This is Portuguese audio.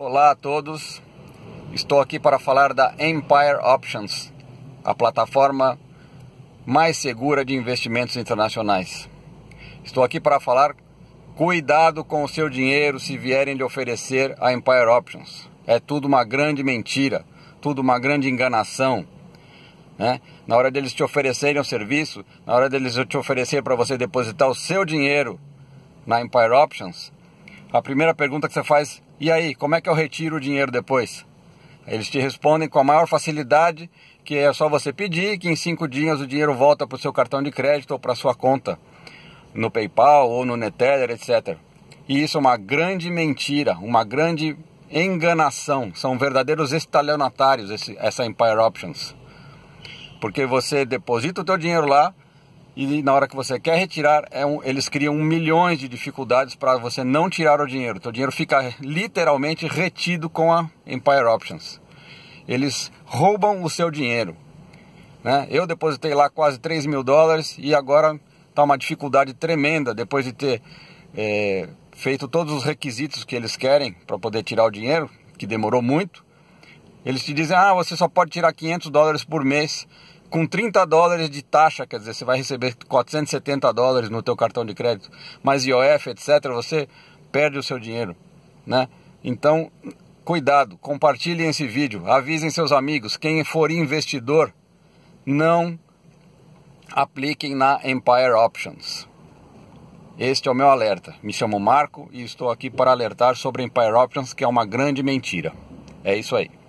Olá a todos, estou aqui para falar da Empire Options, a plataforma mais segura de investimentos internacionais. Estou aqui para falar: cuidado com o seu dinheiro se vierem de oferecer a Empire Options. É tudo uma grande mentira, tudo uma grande enganação. Né? Na hora deles te oferecerem o um serviço, na hora deles te oferecer para você depositar o seu dinheiro na Empire Options, a primeira pergunta que você faz e aí, como é que eu retiro o dinheiro depois? Eles te respondem com a maior facilidade que é só você pedir que em cinco dias o dinheiro volta para o seu cartão de crédito ou para sua conta no PayPal ou no Neteller, etc. E isso é uma grande mentira, uma grande enganação. São verdadeiros estalionatários esse, essa Empire Options, porque você deposita o teu dinheiro lá e na hora que você quer retirar, é um, eles criam um milhões de dificuldades para você não tirar o dinheiro. O dinheiro fica literalmente retido com a Empire Options. Eles roubam o seu dinheiro. Né? Eu depositei lá quase 3 mil dólares e agora está uma dificuldade tremenda depois de ter é, feito todos os requisitos que eles querem para poder tirar o dinheiro, que demorou muito. Eles te dizem, ah, você só pode tirar 500 dólares por mês com 30 dólares de taxa, quer dizer, você vai receber 470 dólares no teu cartão de crédito, mais IOF, etc, você perde o seu dinheiro, né? Então, cuidado, compartilhem esse vídeo, avisem seus amigos, quem for investidor, não apliquem na Empire Options. Este é o meu alerta. Me chamo Marco e estou aqui para alertar sobre Empire Options, que é uma grande mentira. É isso aí.